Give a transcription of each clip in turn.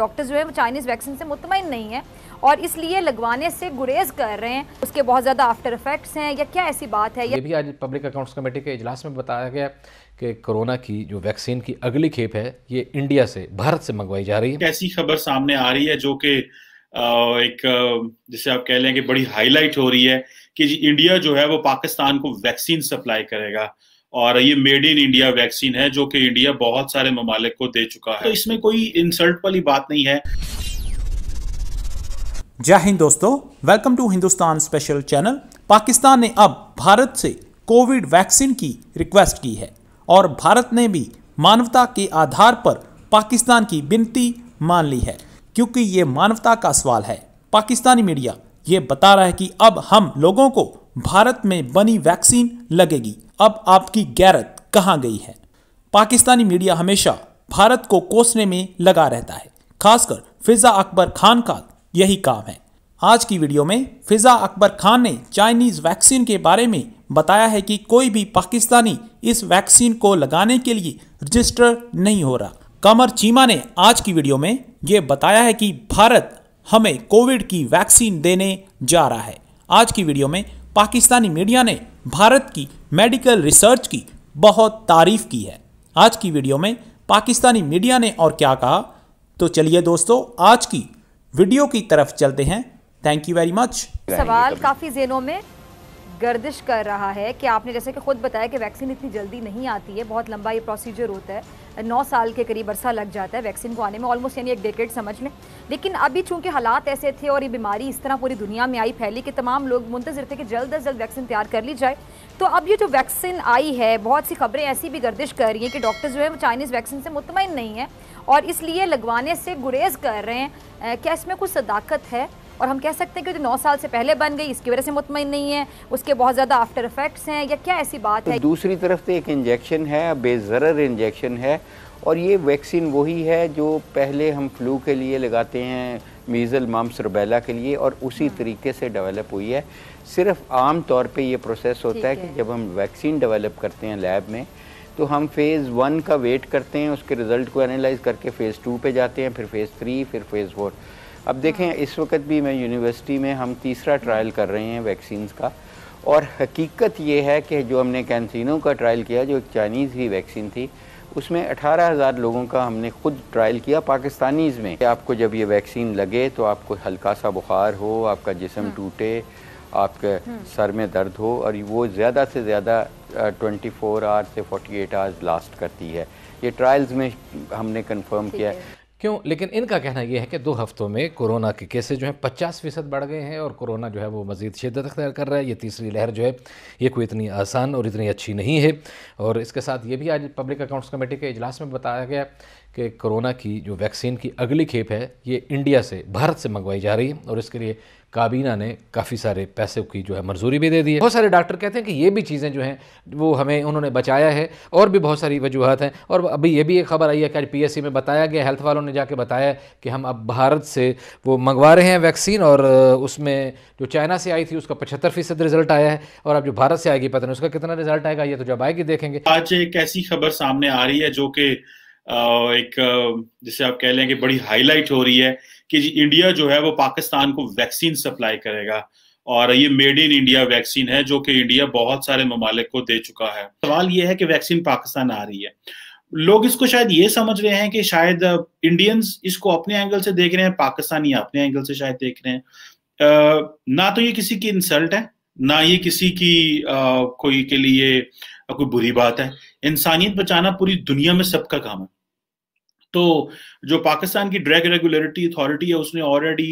Doctors जो है वो चाइनीज़ वैक्सीन से मुतमिन नहीं है और इसलिए लगवाने से गुरेज कर रहे हैं उसके बहुत ज़्यादा आफ्टर इफेक्ट्स हैं या क्या ऐसी बात है ये भी आज पब्लिक अकाउंट्स कमेटी के इजलास में बताया गया कि कोरोना की जो वैक्सीन की अगली खेप है ये इंडिया से भारत से मंगवाई जा रही है ऐसी खबर सामने आ रही है जो कि एक जिसे आप कह लें कि बड़ी हाईलाइट हो रही है कि इंडिया जो है वो पाकिस्तान को वैक्सीन सप्लाई करेगा और ये मेड इन इंडिया वैक्सीन है जो कि इंडिया बहुत सारे ममालिक को दे चुका है तो इसमें कोई इंसल्ट वाली बात नहीं है जय हिंद दोस्तों welcome to Hindustan special channel Pakistan ने अब भारत से कोविड वैक्सीन की रिक्वेस्ट की है और भारत ने भी मानवता के आधार पर पाकिस्तान की बिनती मान ली है क्योंकि ये मानवता का सवाल है पाकिस्तानी मीडिया ये बता रहा है कि अब हम लोगों को भारत में बनी वैक्सीन लगेगी अब आपकी गैरत कहां गई है पाकिस्तानी मीडिया हमेशा भारत को कोसने में लगा रहता है खासकर फिजा अकबर खान का यही काम है आज की वीडियो में फिजा अकबर खान ने चाइनीज वैक्सीन के बारे में बताया है कि कोई भी पाकिस्तानी इस वैक्सीन को लगाने के लिए रजिस्टर नहीं हो रहा कमर चीमा ने आज की वीडियो में यह बताया है कि भारत हमें कोविड की वैक्सीन देने जा रहा है आज की वीडियो में पाकिस्तानी मीडिया ने भारत की मेडिकल रिसर्च की बहुत तारीफ की है आज की वीडियो में पाकिस्तानी मीडिया ने और क्या कहा तो चलिए दोस्तों आज की वीडियो की तरफ चलते हैं थैंक यू वेरी मच सवाल काफी जेनों में गर्दिश कर रहा है कि आपने जैसे कि खुद बताया कि वैक्सीन इतनी जल्दी नहीं आती है बहुत लंबा ये प्रोसीजर होता है नौ साल के करीब अरसा लग जाता है वैक्सीन को आने में ऑलमोस्ट यानी एक डेकेट समझ लें लेकिन अभी चूंकि हालात ऐसे थे और ये बीमारी इस तरह पूरी दुनिया में आई फैली कि तमाम लोग मुंतजर थे कि जल्द अज जल्द वैक्सीन तैयार कर ली जाए तो अब ये जो वैक्सीन आई है बहुत सी खबरें ऐसी भी गर्दिश कर रही हैं कि डॉक्टर जो है वो चाइनीज़ वैक्सीन से मुतमिन नहीं है और इसलिए लगवाने से गुरेज कर रहे हैं क्या इसमें कुछ सदाकत है और हम कह सकते हैं कि जो नौ साल से पहले बन गई इसकी वजह से मुतमिन नहीं है उसके बहुत ज़्यादा आफ्टर इफ़ेक्ट्स हैं या क्या ऐसी बात तो है दूसरी तरफ तो एक इंजेक्शन है बेज़र इंजेक्शन है और ये वैक्सीन वही है जो पहले हम फ्लू के लिए लगाते हैं मीज़ल माम्स रुबेला के लिए और उसी हाँ। तरीके से डेवलप हुई है सिर्फ आम तौर पे ये प्रोसेस होता है कि जब हम वैक्सीन डेवलप करते हैं लैब में तो हम फ़ेज़ वन का वेट करते हैं उसके रिज़ल्ट को एनालाइज करके फ़ेज़ टू पे जाते हैं फिर फ़ेज़ थ्री फिर फ़ेज़ फोर अब देखें हाँ। इस वक्त भी मैं यूनिवर्सिटी में हम तीसरा ट्रायल कर रहे हैं वैक्सीन का और हकीकत ये है कि जो हमने कैंसिनो का ट्रायल किया जो एक चाइनीज़ ही वैक्सीन थी उसमें अठारह हज़ार लोगों का हमने खुद ट्रायल किया पाकिस्तानीज़ में कि आपको जब ये वैक्सीन लगे तो आपको हल्का सा बुखार हो आपका जिसम हाँ। टूटे आपके हाँ। सर में दर्द हो और वो ज़्यादा से ज़्यादा ट्वेंटी फोर आवर्स से 48 एट आवर्स लास्ट करती है ये ट्रायल्स में हमने कंफर्म किया है क्यों लेकिन इनका कहना यह है कि दो हफ्तों में कोरोना के केसेज जो हैं पचास फीसद बढ़ गए हैं और कोरोना जो है वो मज़ीद शिदत अख्तियार कर रहा है ये तीसरी लहर जो है ये कोई इतनी आसान और इतनी अच्छी नहीं है और इसके साथ ये भी आज पब्लिक अकाउंट्स कमेटी के इजलास में बताया गया कि कोरोना की जो वैक्सीन की अगली खेप है ये इंडिया से भारत से मंगवाई जा रही है और इसके लिए काबीना ने काफ़ी सारे पैसे की जो है मंजूरी भी दे दी है बहुत सारे डॉक्टर कहते हैं कि ये भी चीज़ें जो हैं वो हमें उन्होंने बचाया है और भी बहुत सारी वजूहत हैं और अभी ये भी एक खबर आई है कि आज पी में बताया गया हेल्थ वालों ने जाके बताया कि हम अब भारत से वो मंगवा रहे हैं वैक्सीन और उसमें जो चाइना से आई थी उसका पचहत्तर फीसद रिजल्ट आया है और अब जो भारत से आएगी पता नहीं उसका कितना रिजल्ट आएगा ये तो जब आएगी देखेंगे आज एक ऐसी खबर सामने आ रही है जो कि एक जैसे आप कह लें कि बड़ी हाईलाइट हो रही है कि जी इंडिया जो है वो पाकिस्तान को वैक्सीन सप्लाई करेगा और ये मेड इन इंडिया वैक्सीन है जो कि इंडिया बहुत सारे ममालिक को दे चुका है सवाल ये है कि वैक्सीन पाकिस्तान आ रही है लोग इसको शायद ये समझ रहे हैं कि शायद इंडियंस इसको अपने एंगल से देख रहे हैं पाकिस्तानी अपने एंगल से शायद देख रहे हैं ना तो ये किसी की इंसल्ट है ना ये किसी की आ, कोई के लिए कोई बुरी बात है इंसानियत बचाना पूरी दुनिया में सबका काम है तो जो पाकिस्तान की ड्रग रेगुलेटरी अथॉरिटी है उसने ऑलरेडी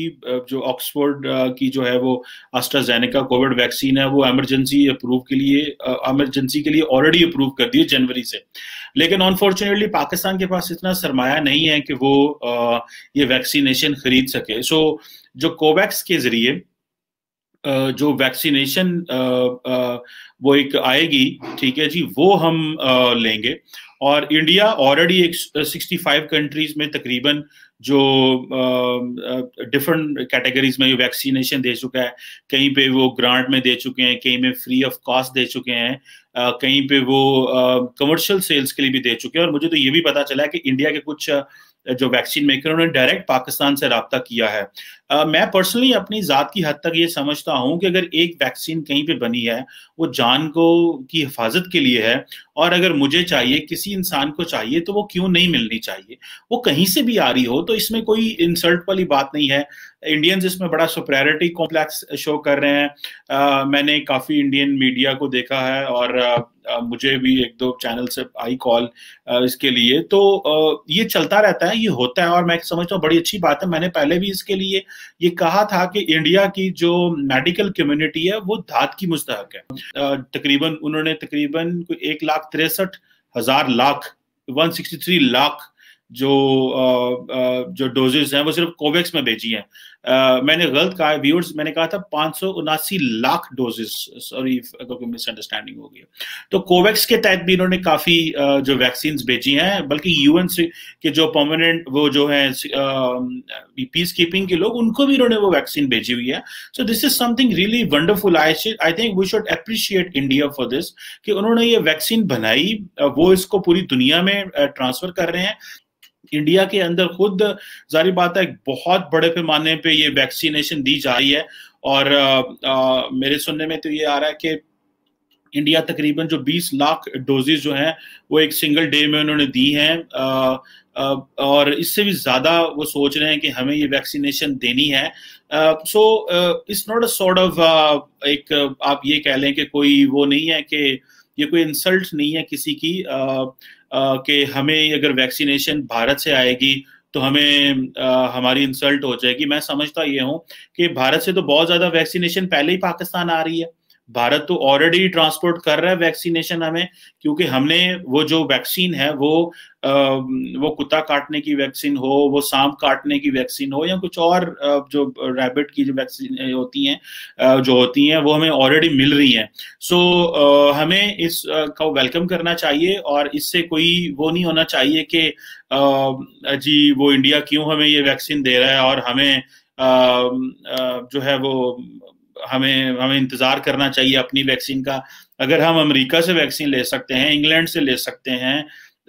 जो ऑक्सफोर्ड की जो है वो अस्ट्राजेनेका कोविड वैक्सीन है वो एमरजेंसी अप्रूव के लिए एमरजेंसी के लिए ऑलरेडी अप्रूव कर दी है जनवरी से लेकिन अनफॉर्चुनेटली पाकिस्तान के पास इतना सरमाया नहीं है कि वो ये वैक्सीनेशन खरीद सके सो जो कोवैक्स के जरिए जो वैक्सीनेशन वो एक आएगी ठीक है जी वो हम लेंगे और इंडिया ऑलरेडी एक फाइव कंट्रीज में तकरीबन जो डिफरेंट कैटेगरीज में वैक्सीनेशन दे चुका है कहीं पे वो ग्रांट में दे चुके हैं कहीं में फ्री ऑफ कॉस्ट दे चुके हैं कहीं पे वो कमर्शियल सेल्स के लिए भी दे चुके हैं और मुझे तो ये भी पता चला है कि इंडिया के कुछ जो वैक्सीन मेकर उन्होंने डायरेक्ट पाकिस्तान से रबता किया है आ, मैं पर्सनली अपनी ज़ात की हद तक ये समझता हूँ कि अगर एक वैक्सीन कहीं पे बनी है वो जान को की हिफाजत के लिए है और अगर मुझे चाहिए किसी इंसान को चाहिए तो वो क्यों नहीं मिलनी चाहिए वो कहीं से भी आ रही हो तो इसमें कोई इंसल्ट वाली बात नहीं है इंडियंस इसमें बड़ा सुप्रायरिटी कॉम्प्लेक्स शो कर रहे हैं आ, मैंने काफ़ी इंडियन मीडिया को देखा है और मुझे भी एक दो चैनल से आई कॉल इसके लिए तो ये चलता रहता है ये होता है और मैं समझता हूँ बड़ी अच्छी बात है मैंने पहले भी इसके लिए ये कहा था कि इंडिया की जो मेडिकल कम्युनिटी है वो धात की मुस्तक है तकरीबन उन्होंने तकरीबन एक लाख तिरसठ हजार लाख 163 लाख जो आ, जो डोजेस हैं वो सिर्फ कोवैक्स में भेजी हैं मैंने गलत कहा व्यूअर्स मैंने कहा था पांच लाख डोजेस सॉरी अगर कोई मिसअंडरस्टैंडिंग हो गई तो कोवैक्स के तहत भी इन्होंने काफ़ी जो वैक्सीन भेजी हैं बल्कि यूएन से के जो परमानेंट वो जो है पीस कीपिंग के लोग उनको भी इन्होंने वो वैक्सीन भेजी हुई है so this is something really wonderful I I think we should appreciate India for this कि उन्होंने ये वैक्सीन बनाई वो इसको पूरी दुनिया में ट्रांसफर कर रहे हैं इंडिया के अंदर खुद जारी बात है बहुत बड़े पैमाने पे ये वैक्सीनेशन दी जा रही है और आ, आ, मेरे सुनने में तो ये आ रहा है कि इंडिया तकरीबन जो 20 लाख डोजेज जो हैं वो एक सिंगल डे में उन्होंने दी हैं और इससे भी ज़्यादा वो सोच रहे हैं कि हमें ये वैक्सीनेशन देनी है so it's not a sort of एक आप ये कह लें कि कोई वो नहीं है कि ये कोई इंसल्ट नहीं है किसी की uh, कि हमें अगर वैक्सीनेशन भारत से आएगी तो हमें आ, हमारी इंसल्ट हो जाएगी मैं समझता ये हूँ कि भारत से तो बहुत ज़्यादा वैक्सीनेशन पहले ही पाकिस्तान आ रही है भारत तो ऑलरेडी ट्रांसपोर्ट कर रहा है वैक्सीनेशन हमें क्योंकि हमने वो जो वैक्सीन है वो आ, वो कुत्ता काटने की वैक्सीन हो वो सांप काटने की वैक्सीन हो या कुछ और जो रैबिट की जो वैक्सीन होती हैं जो होती हैं वो हमें ऑलरेडी मिल रही हैं सो आ, हमें इस का वेलकम करना चाहिए और इससे कोई वो नहीं होना चाहिए कि जी वो इंडिया क्यों हमें ये वैक्सीन दे रहा है और हमें जो है वो हमें हमें इंतज़ार करना चाहिए अपनी वैक्सीन का अगर हम अमेरिका से वैक्सीन ले सकते हैं इंग्लैंड से ले सकते हैं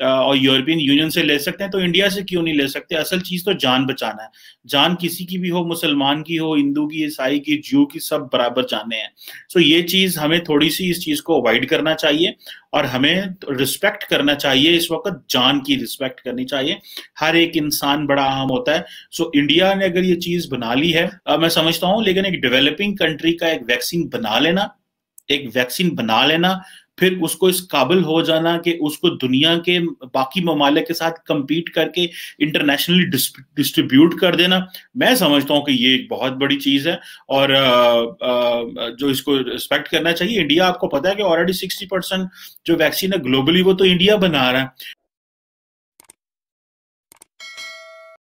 और यूरोपियन यूनियन से ले सकते हैं तो इंडिया से क्यों नहीं ले सकते असल चीज तो जान बचाना है जान किसी की भी हो मुसलमान की हो हिंदू की ईसाई की जू की सब बराबर जाने हैं सो ये चीज हमें थोड़ी सी इस चीज को अवॉइड करना चाहिए और हमें रिस्पेक्ट करना चाहिए इस वक्त जान की रिस्पेक्ट करनी चाहिए हर एक इंसान बड़ा अहम होता है सो इंडिया ने अगर ये चीज बना ली है मैं समझता हूँ लेकिन एक डेवलपिंग कंट्री का एक वैक्सीन बना लेना एक वैक्सीन बना लेना फिर उसको इस काबिल हो जाना कि उसको दुनिया के बाकी ममालिक के साथ कंपीट करके इंटरनेशनली डिस्ट्रीब्यूट कर देना मैं समझता हूँ कि ये एक बहुत बड़ी चीज़ है और आ, आ, जो इसको रिस्पेक्ट करना चाहिए इंडिया आपको पता है कि ऑलरेडी सिक्सटी परसेंट जो वैक्सीन है ग्लोबली वो तो इंडिया बना रहा है